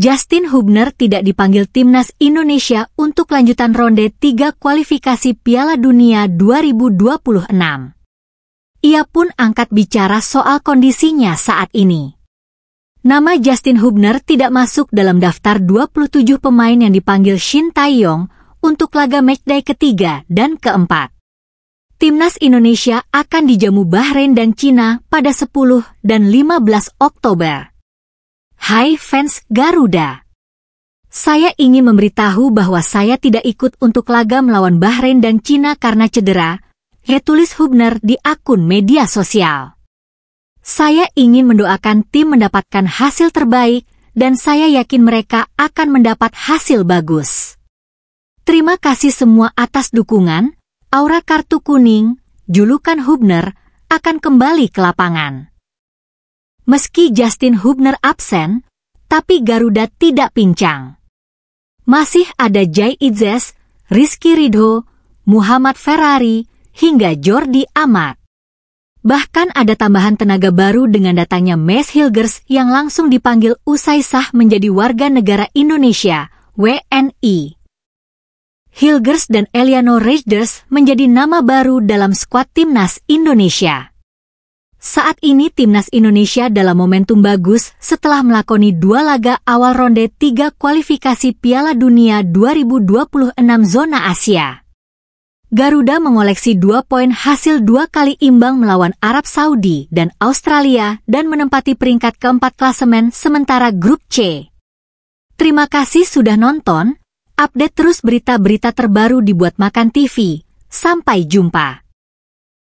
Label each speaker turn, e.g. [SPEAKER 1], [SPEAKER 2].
[SPEAKER 1] Justin Hubner tidak dipanggil timnas Indonesia untuk lanjutan ronde tiga kualifikasi Piala Dunia 2026. Ia pun angkat bicara soal kondisinya saat ini. Nama Justin Hubner tidak masuk dalam daftar 27 pemain yang dipanggil Shin Taeyong untuk laga matchday ketiga dan keempat. Timnas Indonesia akan dijamu Bahrain dan Cina pada 10 dan 15 Oktober. Hai fans Garuda. Saya ingin memberitahu bahwa saya tidak ikut untuk laga melawan Bahrain dan Cina karena cedera, ya tulis Hubner di akun media sosial. Saya ingin mendoakan tim mendapatkan hasil terbaik dan saya yakin mereka akan mendapat hasil bagus. Terima kasih semua atas dukungan, aura kartu kuning, julukan Hubner, akan kembali ke lapangan. Meski Justin Hubner absen, tapi Garuda tidak pincang. Masih ada Jai Idzes, Rizky Ridho, Muhammad Ferrari, hingga Jordi Amat. Bahkan ada tambahan tenaga baru dengan datangnya Mes Hilgers yang langsung dipanggil usai sah menjadi warga negara Indonesia, WNI. Hilgers dan Eliano Reijders menjadi nama baru dalam skuad timnas Indonesia. Saat ini timnas Indonesia dalam momentum bagus setelah melakoni dua laga awal ronde tiga kualifikasi Piala Dunia 2026 zona Asia. Garuda mengoleksi dua poin hasil dua kali imbang melawan Arab Saudi dan Australia dan menempati peringkat keempat klasemen sementara grup C. Terima kasih sudah nonton. Update terus berita-berita terbaru dibuat Makan TV. Sampai jumpa.